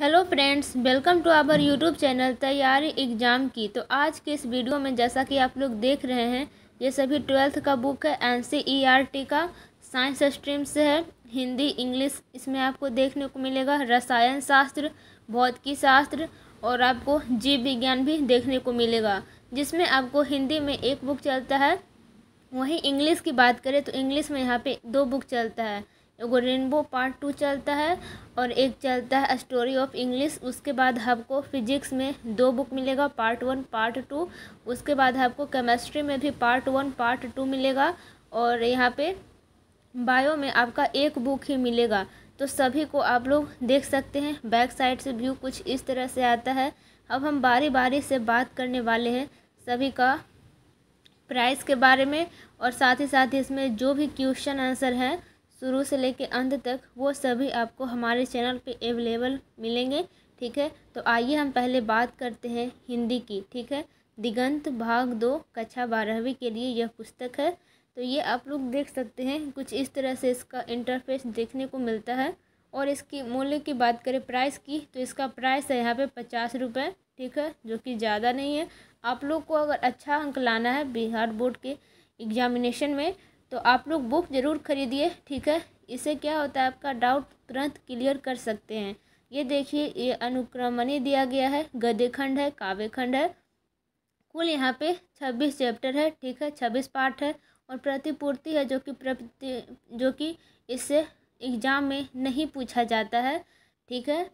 hello friends welcome to our YouTube channel Taiyari exam की तो आज के इस वीडियो में जैसा कि आप लोग देख रहे हैं ये सभी ट्वेल्थ का बुक है N C E R T का साइंस स्ट्रीम से है हिंदी इंग्लिश इसमें आपको देखने को मिलेगा रसायन शास्त्र भौतिकी शास्त्र और आपको जीव विज्ञान भी देखने को मिलेगा जिसमें आपको हिंदी में एक बुक चलता है वहीं इंग्लिश की बात करें तो इंग्लिश में यहाँ पर दो बुक चलता है एगो रेनबो पार्ट टू चलता है और एक चलता है स्टोरी ऑफ इंग्लिश उसके बाद आपको फिजिक्स में दो बुक मिलेगा पार्ट वन पार्ट टू उसके बाद आपको केमिस्ट्री में भी पार्ट वन पार्ट टू मिलेगा और यहाँ पे बायो में आपका एक बुक ही मिलेगा तो सभी को आप लोग देख सकते हैं बैक साइड से व्यू कुछ इस तरह से आता है अब हम बारी बारी से बात करने वाले हैं सभी का प्राइस के बारे में और साथ ही साथ इसमें जो भी क्वेश्चन आंसर है शुरू से लेकर अंत तक वो सभी आपको हमारे चैनल पे अवेलेबल मिलेंगे ठीक है तो आइए हम पहले बात करते हैं हिंदी की ठीक है दिगंत भाग दो कक्षा बारहवीं के लिए यह पुस्तक है तो ये आप लोग देख सकते हैं कुछ इस तरह से इसका इंटरफेस देखने को मिलता है और इसकी मूल्य की बात करें प्राइस की तो इसका प्राइस है यहाँ पे पचास रुपये ठीक है जो कि ज़्यादा नहीं है आप लोग को अगर अच्छा अंक लाना है बिहार बोर्ड के एग्जामिनेशन में तो आप लोग बुक ज़रूर खरीदिए ठीक है इससे क्या होता है आपका डाउट तुरंत क्लियर कर सकते हैं ये देखिए ये अनुक्रमणी दिया गया है गद्य खंड है काव्य खंड है कुल यहाँ पे छब्बीस चैप्टर है ठीक है छब्बीस पार्ट है और प्रतिपूर्ति है जो कि प्रति जो कि इससे एग्ज़ाम में नहीं पूछा जाता है ठीक है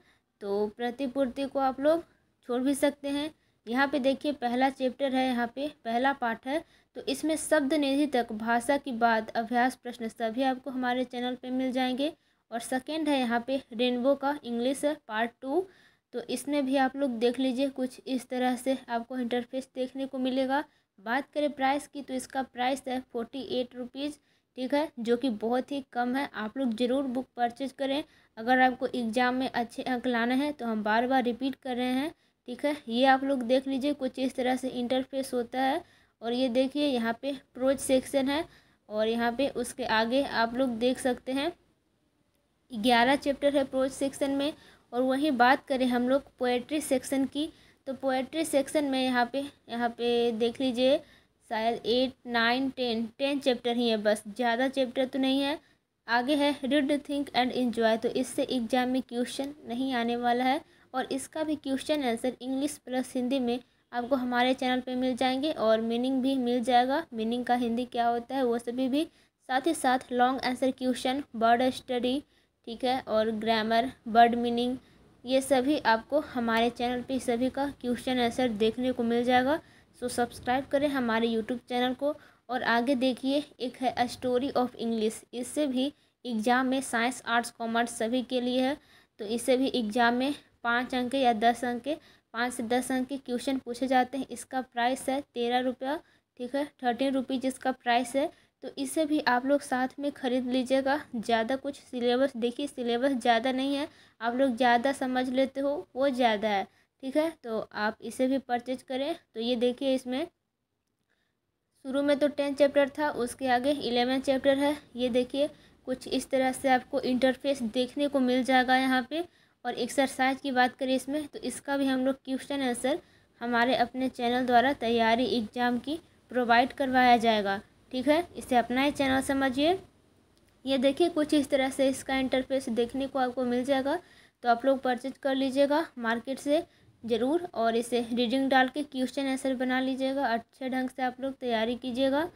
तो प्रतिपूर्ति को आप लोग छोड़ भी सकते हैं यहाँ पे देखिए पहला चैप्टर है यहाँ पे पहला पाठ है तो इसमें शब्द निधि तक भाषा की बात अभ्यास प्रश्न सभी आपको हमारे चैनल पे मिल जाएंगे और सेकेंड है यहाँ पे रेनबो का इंग्लिश पार्ट टू तो इसमें भी आप लोग देख लीजिए कुछ इस तरह से आपको इंटरफेस देखने को मिलेगा बात करें प्राइस की तो इसका प्राइस है फोर्टी एट रुपीज़ ठीक है जो कि बहुत ही कम है आप लोग ज़रूर बुक परचेज करें अगर आपको एग्ज़ाम में अच्छे अंक लाने हैं तो हम बार बार रिपीट कर रहे हैं ठीक है ये आप लोग देख लीजिए कुछ इस तरह से इंटरफेस होता है और ये देखिए यहाँ पे प्रोज सेक्शन है और यहाँ पे उसके आगे आप लोग देख सकते हैं ग्यारह चैप्टर है प्रोज सेक्शन में और वहीं बात करें हम लोग पोएट्री सेक्शन की तो पोएट्री सेक्शन में यहाँ पे यहाँ पे देख लीजिए शायद eight nine ten ten chapter ही है बस ज़्यादा चैप्टर तो नहीं है आगे है रीड थिंक एंड इन्जॉय तो इससे एग्जाम में क्वेश्चन नहीं आने वाला है और इसका भी question answer English plus Hindi में आपको हमारे चैनल पे मिल जाएंगे और मीनिंग भी मिल जाएगा मीनिंग का हिंदी क्या होता है वो सभी भी साथ ही साथ लॉन्ग आंसर क्वेश्चन बर्ड स्टडी ठीक है और ग्रामर बर्ड मीनिंग ये सभी आपको हमारे चैनल पे सभी का क्वेश्चन आंसर देखने को मिल जाएगा सो सब्सक्राइब करें हमारे यूट्यूब चैनल को और आगे देखिए एक है स्टोरी ऑफ इंग्लिश इससे भी एग्ज़ाम में साइंस आर्ट्स कॉमर्स सभी के लिए है तो इससे भी एग्ज़ाम में पाँच अंक या दस अंक के पाँच से दस अंक के क्वेश्चन पूछे जाते हैं इसका प्राइस है तेरह रुपया ठीक है थर्टीन रुपीज़ इसका प्राइस है तो इसे भी आप लोग साथ में ख़रीद लीजिएगा ज़्यादा कुछ सिलेबस देखिए सिलेबस ज़्यादा नहीं है आप लोग ज़्यादा समझ लेते हो वो ज़्यादा है ठीक है तो आप इसे भी परचेज करें तो ये देखिए इसमें शुरू में तो टेन चैप्टर था उसके आगे इलेवन चैप्टर है ये देखिए कुछ इस तरह से आपको इंटरफेस देखने को मिल जाएगा यहाँ पे और एक्सरसाइज की बात करें इसमें तो इसका भी हम लोग क्वेश्चन आंसर हमारे अपने चैनल द्वारा तैयारी एग्ज़ाम की प्रोवाइड करवाया जाएगा ठीक है इसे अपना ही चैनल समझिए ये देखिए कुछ इस तरह से इसका इंटरफेस देखने को आपको मिल जाएगा तो आप लोग परचेज कर लीजिएगा मार्केट से ज़रूर और इसे रीडिंग डाल के क्वेश्चन आंसर बना लीजिएगा अच्छे ढंग से आप लोग तैयारी कीजिएगा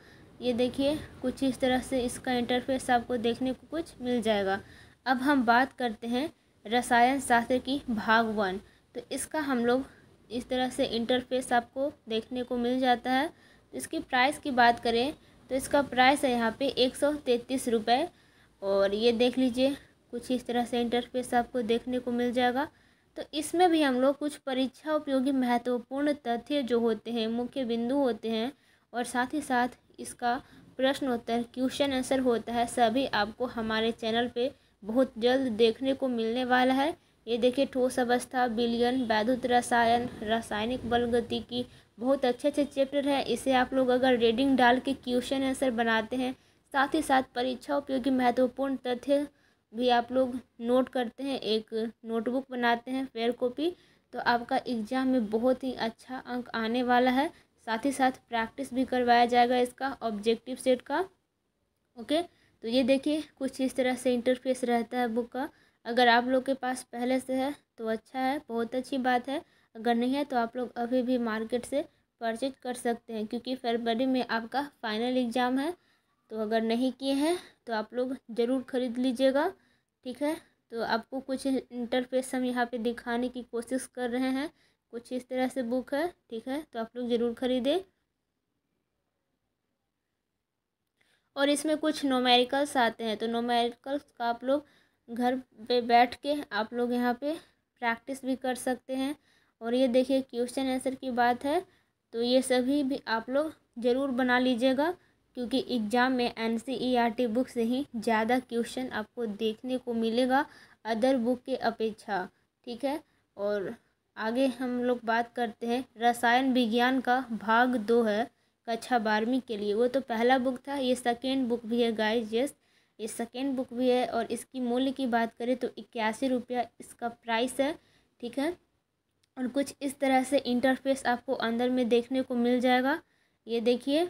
ये देखिए कुछ इस तरह से इसका इंटरफेस आपको देखने को कुछ मिल जाएगा अब हम बात करते हैं रसायन शास्त्र की भाग वन तो इसका हम लोग इस तरह से इंटरफेस आपको देखने को मिल जाता है इसकी प्राइस की बात करें तो इसका प्राइस है यहाँ पे एक सौ तैंतीस रुपये और ये देख लीजिए कुछ इस तरह से इंटरफेस आपको देखने को मिल जाएगा तो इसमें भी हम लोग कुछ परीक्षा उपयोगी महत्वपूर्ण तथ्य जो होते हैं मुख्य बिंदु होते हैं और साथ ही साथ इसका प्रश्नोत्तर क्वेश्चन आंसर होता है सभी आपको हमारे चैनल पे बहुत जल्द देखने को मिलने वाला है ये देखिए ठोस अवस्था बिलियन वैद्युत रसायन रासायनिक बल गति की बहुत अच्छे अच्छे चैप्टर हैं इसे आप लोग अगर रीडिंग डाल के क्वेश्चन आंसर बनाते हैं साथ ही साथ परीक्षा उपयोगी महत्वपूर्ण तथ्य भी आप लोग नोट करते हैं एक नोटबुक बनाते हैं फेयर कॉपी तो आपका एग्ज़ाम में बहुत ही अच्छा अंक आने वाला है साथ ही साथ प्रैक्टिस भी करवाया जाएगा इसका ऑब्जेक्टिव सेट का ओके तो ये देखिए कुछ इस तरह से इंटरफेस रहता है बुक का अगर आप लोग के पास पहले से है तो अच्छा है बहुत अच्छी बात है अगर नहीं है तो आप लोग अभी भी मार्केट से परचेज कर सकते हैं क्योंकि फरवरी में आपका फाइनल एग्ज़ाम है तो अगर नहीं किए हैं तो आप लोग ज़रूर ख़रीद लीजिएगा ठीक है तो आपको कुछ इंटरफेस हम यहाँ पे दिखाने की कोशिश कर रहे हैं कुछ इस तरह से बुक है ठीक है तो आप लोग ज़रूर ख़रीदें और इसमें कुछ नोमेरिकल्स आते हैं तो नोमेरिकल्स का आप लोग घर पे बैठ के आप लोग यहाँ पे प्रैक्टिस भी कर सकते हैं और ये देखिए क्वेश्चन आंसर की बात है तो ये सभी भी आप लोग ज़रूर बना लीजिएगा क्योंकि एग्ज़ाम में एन सी बुक से ही ज़्यादा क्वेश्चन आपको देखने को मिलेगा अदर बुक के अपेक्षा ठीक है और आगे हम लोग बात करते हैं रसायन विज्ञान का भाग दो है कक्षा बारहवीं के लिए वो तो पहला बुक था ये सेकेंड बुक भी है गाइस यस ये सेकेंड बुक भी है और इसकी मूल्य की बात करें तो इक्यासी रुपया इसका प्राइस है ठीक है और कुछ इस तरह से इंटरफेस आपको अंदर में देखने को मिल जाएगा ये देखिए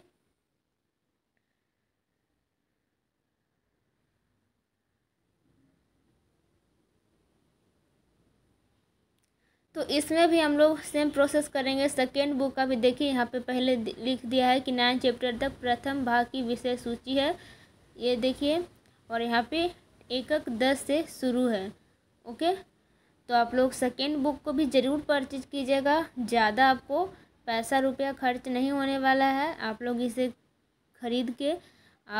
तो इसमें भी हम लोग सेम प्रोसेस करेंगे सेकेंड बुक का भी देखिए यहाँ पे पहले लिख दिया है कि नाइन चैप्टर तक प्रथम भाग की विषय सूची है ये देखिए और यहाँ पे एक दस से शुरू है ओके तो आप लोग सेकेंड बुक को भी ज़रूर परचेज कीजिएगा ज़्यादा आपको पैसा रुपया खर्च नहीं होने वाला है आप लोग इसे ख़रीद के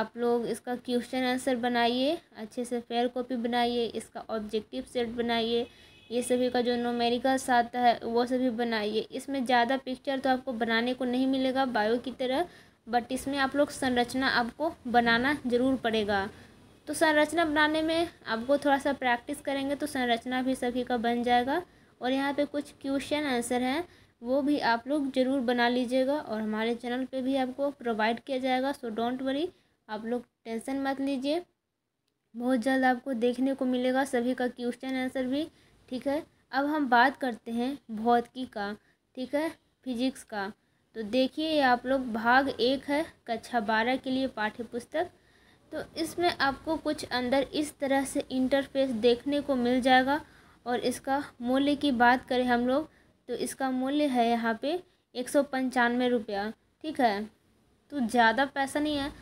आप लोग इसका क्वेश्चन आंसर बनाइए अच्छे से फेयर कॉपी बनाइए इसका ऑब्जेक्टिव सेट बनाइए ये सभी का जो नोमेरिका साथ है वो सभी बनाइए इसमें ज़्यादा पिक्चर तो आपको बनाने को नहीं मिलेगा बायो की तरह बट इसमें आप लोग संरचना आपको बनाना ज़रूर पड़ेगा तो संरचना बनाने में आपको थोड़ा सा प्रैक्टिस करेंगे तो संरचना भी सभी का बन जाएगा और यहाँ पे कुछ क्वेश्चन आंसर हैं वो भी आप लोग ज़रूर बना लीजिएगा और हमारे चैनल पे भी आपको प्रोवाइड किया जाएगा सो डोंट वरी आप लोग टेंशन मत लीजिए बहुत जल्द आपको देखने को मिलेगा सभी का क्वेश्चन आंसर भी ठीक है अब हम बात करते हैं भौतिकी का ठीक है फिजिक्स का तो देखिए आप लोग भाग एक है कक्षा बारह के लिए पाठ्य पुस्तक तो इसमें आपको कुछ अंदर इस तरह से इंटरफेस देखने को मिल जाएगा और इसका मूल्य की बात करें हम लोग तो इसका मूल्य है यहाँ पे एक सौ पंचानवे रुपया ठीक है तो ज़्यादा पैसा नहीं है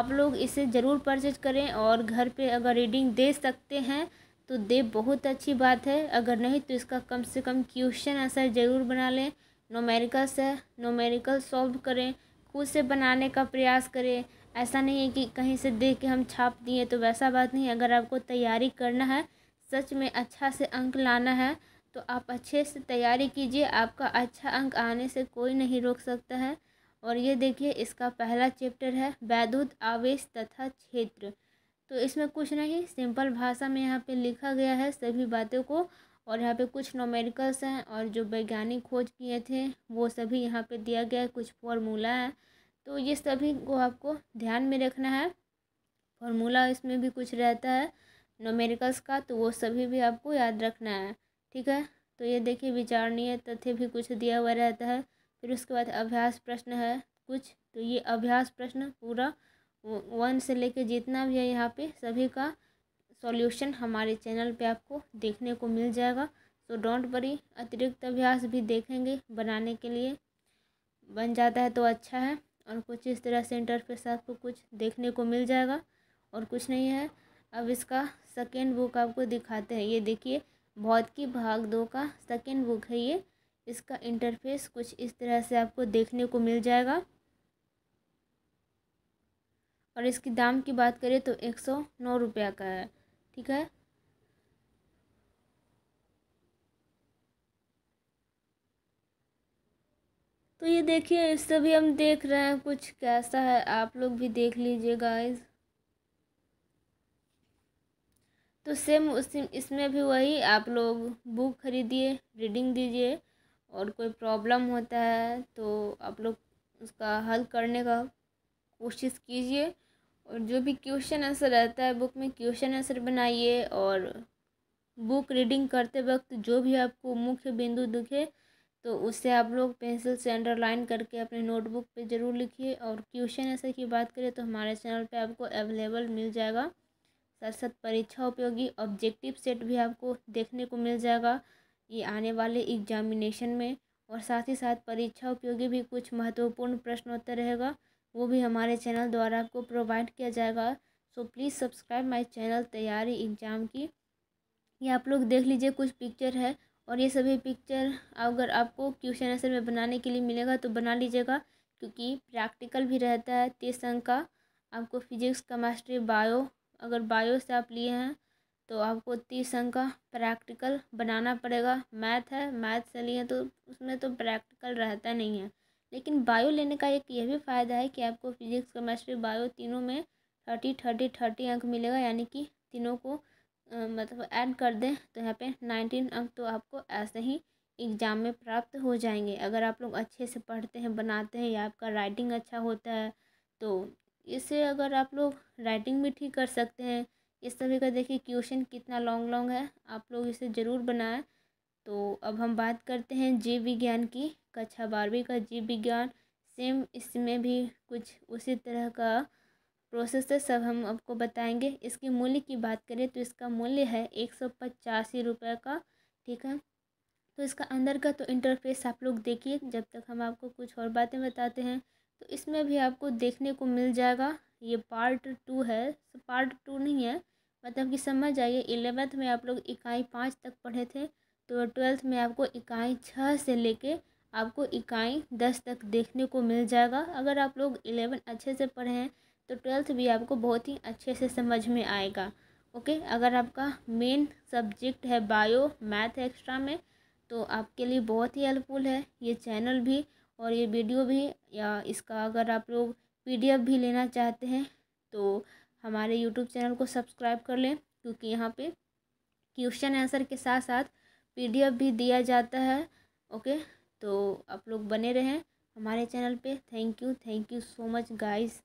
आप लोग इसे ज़रूर परचेज करें और घर पे अगर रीडिंग दे सकते हैं तो दे बहुत अच्छी बात है अगर नहीं तो इसका कम से कम क्वेश्चन आंसर ज़रूर बना लें नोमेरिकल से नोमेरिकल सॉल्व करें खुद से बनाने का प्रयास करें ऐसा नहीं है कि कहीं से देख के हम छाप दिए तो वैसा बात नहीं अगर आपको तैयारी करना है सच में अच्छा से अंक लाना है तो आप अच्छे से तैयारी कीजिए आपका अच्छा अंक आने से कोई नहीं रोक सकता है और ये देखिए इसका पहला चैप्टर है वैद्युत आवेश तथा क्षेत्र तो इसमें कुछ नहीं सिंपल भाषा में यहाँ पे लिखा गया है सभी बातों को और यहाँ पे कुछ नोमेरिकल्स हैं और जो वैज्ञानिक खोज किए थे वो सभी यहाँ पे दिया गया है कुछ फॉर्मूला है तो ये सभी को आपको ध्यान में रखना है फॉर्मूला इसमें भी कुछ रहता है नोमेरिकल्स का तो वो सभी भी आपको याद रखना है ठीक है तो ये देखिए विचारणीय तथ्य भी कुछ दिया हुआ रहता है फिर उसके बाद अभ्यास प्रश्न है कुछ तो ये अभ्यास प्रश्न पूरा वन से लेके जितना भी है यहाँ पे सभी का सॉल्यूशन हमारे चैनल पे आपको देखने को मिल जाएगा तो डोंट वरी अतिरिक्त अभ्यास भी देखेंगे बनाने के लिए बन जाता है तो अच्छा है और कुछ इस तरह से इंटरफेस आपको कुछ देखने को मिल जाएगा और कुछ नहीं है अब इसका सेकेंड बुक आपको दिखाते हैं ये देखिए बहुत की भाग दो का सेकेंड बुक है ये इसका इंटरफेस कुछ इस तरह से आपको देखने को मिल जाएगा और इसकी दाम की बात करें तो एक सौ नौ रुपया का है ठीक है तो ये देखिए इससे भी हम देख रहे हैं कुछ कैसा है आप लोग भी देख लीजिए गाइस तो सेम उस इसमें भी वही आप लोग बुक खरीदिए रीडिंग दीजिए और कोई प्रॉब्लम होता है तो आप लोग उसका हल करने का कोशिश कीजिए और जो भी क्वेश्चन आंसर रहता है बुक में क्वेश्चन आंसर बनाइए और बुक रीडिंग करते वक्त जो भी आपको मुख्य बिंदु दिखे तो उससे आप लोग पेंसिल से अंडरलाइन करके अपने नोटबुक पे ज़रूर लिखिए और क्वेश्चन आंसर की बात करें तो हमारे चैनल पे आपको अवेलेबल मिल जाएगा साथ साथ परीक्षा उपयोगी ऑब्जेक्टिव सेट भी आपको देखने को मिल जाएगा ये आने वाले एग्जामिनेशन में और साथ ही साथ परीक्षा उपयोगी भी कुछ महत्वपूर्ण प्रश्न होता रहेगा वो भी हमारे चैनल द्वारा आपको प्रोवाइड किया जाएगा so please subscribe my channel Taiyari exam की ये आप लोग देख लीजिए कुछ पिक्चर है और ये सभी पिक्चर अगर आपको क्वेश्चन आंसर में बनाने के लिए मिलेगा तो बना लीजिएगा क्योंकि प्रैक्टिकल भी रहता है तीस अंक का आपको फिजिक्स केमेस्ट्री बायो अगर बायो से आप लिए हैं तो आपको तीस अंक का प्रैक्टिकल बनाना पड़ेगा मैथ है मैथ से लिए तो उसमें तो प्रैक्टिकल रहता नहीं है लेकिन बायो लेने का एक यह भी फ़ायदा है कि आपको फिजिक्स केमेस्ट्री बायो तीनों में थर्टी थर्टी थर्टी अंक मिलेगा यानी कि तीनों को मतलब ऐड कर दें तो यहाँ पे नाइनटीन अंक तो आपको ऐसे ही एग्ज़ाम में प्राप्त हो जाएंगे अगर आप लोग अच्छे से पढ़ते हैं बनाते हैं या आपका राइटिंग अच्छा होता है तो इससे अगर आप लोग राइटिंग भी ठीक कर सकते हैं इस तभी का देखिए क्वेश्चन कितना लॉन्ग लॉन्ग है आप लोग इसे ज़रूर बनाएं तो अब हम बात करते हैं जीव विज्ञान की कक्षा बारहवीं का जीव विज्ञान सेम इसमें भी कुछ उसी तरह का प्रोसेस है सब हम आपको बताएंगे इसके मूल्य की बात करें तो इसका मूल्य है एक सौ पचासी रुपये का ठीक है तो इसका अंदर का तो इंटरफेस आप लोग देखिए जब तक हम आपको कुछ और बातें बताते हैं तो इसमें भी आपको देखने को मिल जाएगा ये पार्ट टू है तो पार्ट टू नहीं है मतलब कि समझ आइए एलेवेंथ में आप लोग इकाई पाँच तक पढ़े थे तो ट्वेल्थ में आपको इकाई छः से लेके आपको इकाई दस तक देखने को मिल जाएगा अगर आप लोग इलेवन अच्छे से पढ़े हैं तो ट्वेल्थ भी आपको बहुत ही अच्छे से समझ में आएगा ओके अगर आपका मेन सब्जेक्ट है बायो मैथ एक्स्ट्रा में तो आपके लिए बहुत ही हेल्पफुल है ये चैनल भी और ये वीडियो भी या इसका अगर आप लोग पीडीएफ भी लेना चाहते हैं तो हमारे यूट्यूब चैनल को सब्सक्राइब कर लें क्योंकि यहाँ पे क्वेश्चन आंसर के साथ साथ पीडीएफ भी दिया जाता है ओके तो आप लोग बने रहें हमारे चैनल पे thank you thank you so much guys